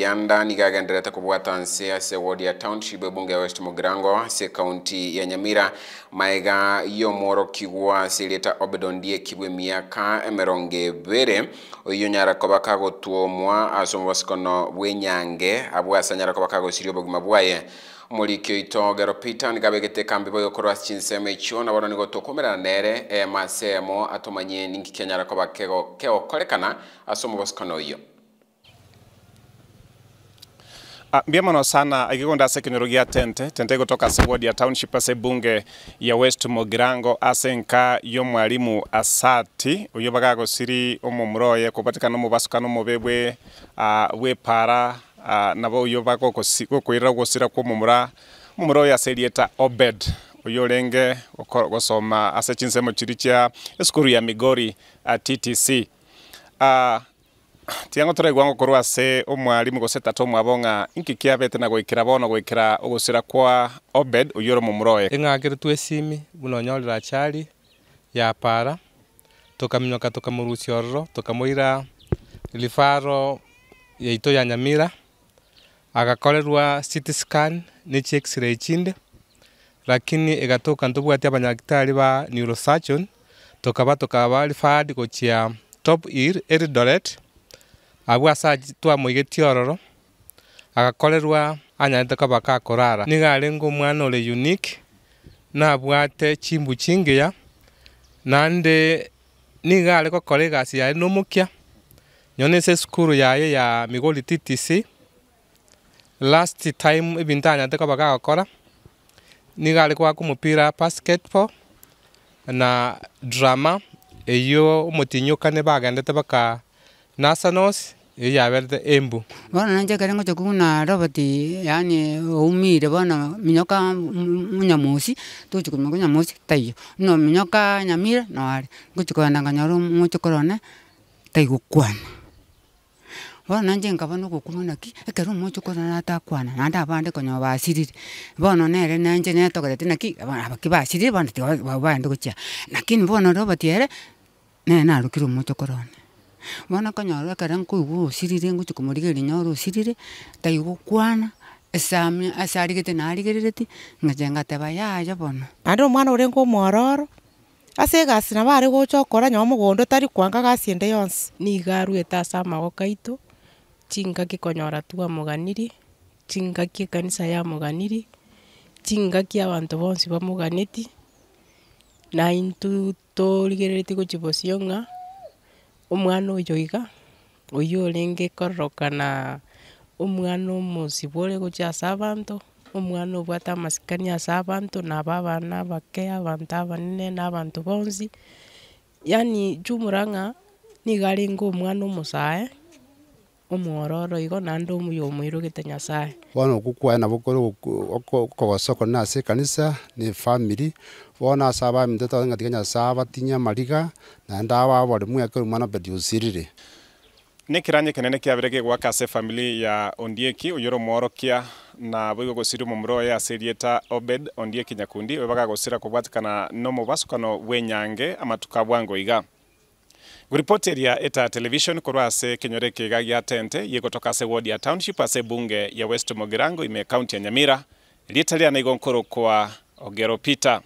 yanda nikagenderete kubwata nsi ase ward ya township bunge ya west mugirango ase kaunti ya nyamira maega moro kigwa ase leta obedondie kibwe miaka emeronge bere oiyo nyara koba kagotwomwa ase omobosokono bwenyange abwo ase anyara koba kagosiria obogima bwaye omorikio itogero peter nikabegete kambi boyo bogokorwa chinsemo echo na bono nigo tokomerana nere emasemo atomanye ninki kenyara koba kego keokorekana ase omobosokono oiyo Ah, Mbiamano sana agikunda kinorogia tente tente gotoka ase ward ya township ase bunge ya West Mogirango ase enka y'omwalimu asati oyo bagagosiri omomroye kobatikana omobasukana omobebwe uh, ah, bwepara ah, nabo oyo bagokoirira gosira kwa omomura omomura oyo ase erieta Obed oyo orenge gosoma ase chinsemo chiri chia esukuru ya Migori TTC tiango tore gwango korwa se omwari mugoseta to mwabonga inki kia kiabete na gwikira bono gwikira ogusira kwa obed uyoro mumuroye ing'akire tu esimi bunonyorera achari ya para toka minyoka toka tukamurusia ororo toka rifaro yaito ya ito ya nyamira agakorerwa city scan nichi x-ray chinde lakini igatuka ntubwati abanyagitari ba neurosurgeon toka batoka tukaba referred gochia top ear Eldoret abwa saji twamwigetie ororo agakorerwa anyarete kabaka akorara niga ngo omwana ore unique nabwate chimbu chingiya nande are gokora egasi yaye nomokia omokia ase esukuru yaye ya migori ttc last time ebinto anyaete kabaka niga nigare kwaka omopira basketball na drama eyo omotinyokane bagendete baka nationals iyaberete embu bono nanchekere ngocha kuna roboti yaani oumire bono minyoka munyamosi tochi kuruma kunyamosi taiyo no minyoka nyamire noare ngochi koenda nganyoro ngochi korone taigokwana bono nanche nkaba nogokuma naki ekero omoche okorora atakwana naende abande konyoba basirire bono nere nanche netogerete naki abaki basirire bono tibaende gochia lakini bono roboti ere ¿eh? nere narukire omoche okorone bono okonyora ekero nkoigwa osirire ngochi komorigereria nyoro osirire tai gokwana esami ase narigerereti ng'acha ngateba yayo bono naende omwana ore nkomwororo ase egasi nabo are gocha nyomo mogondo tari kwanga gasi ende yonsi niga arwete ase amagoka aito chingaki konyora twamoganirie chingaki ekanisa yamoganirie chingaki abanto bonsi bamoganeti naintũ torigereretie gochia bosio ng'a umwana iga uyu ringi kororokana umwana umusibu uri gucha ase abanto omwana obwate amasikani ase abanto nabo abana abake abanto abanene na abanto bonsi, yani jumuranga ng'a niga ringa omwana omosae igo omwororoigo naende omuyomoirogete nyasaye bono ogokwena bokore okogosa okone ase ekanisa na efamiri bono ase abaminto tore ng'atiga nyasaye batinye amariga naende aba bore mwaka oyo mwana badiusirire na ekiranya ekenene kiabere gegwaka ase efamili ya ondieki oyo romworokia nabo igogosiri omomura oyo ase erieta obed ondieki nyakundi oyo bagagosira kobwatekana na omobasukano bwa enyange amatuka bwango iga ya Eta television korwa ase kinyore kiga ya tente yegotoka ase wadi ya township ase bunge ya West Mogirango ime kaunti ya Nyamira lietaria na igonkoro kwa Ogero Peter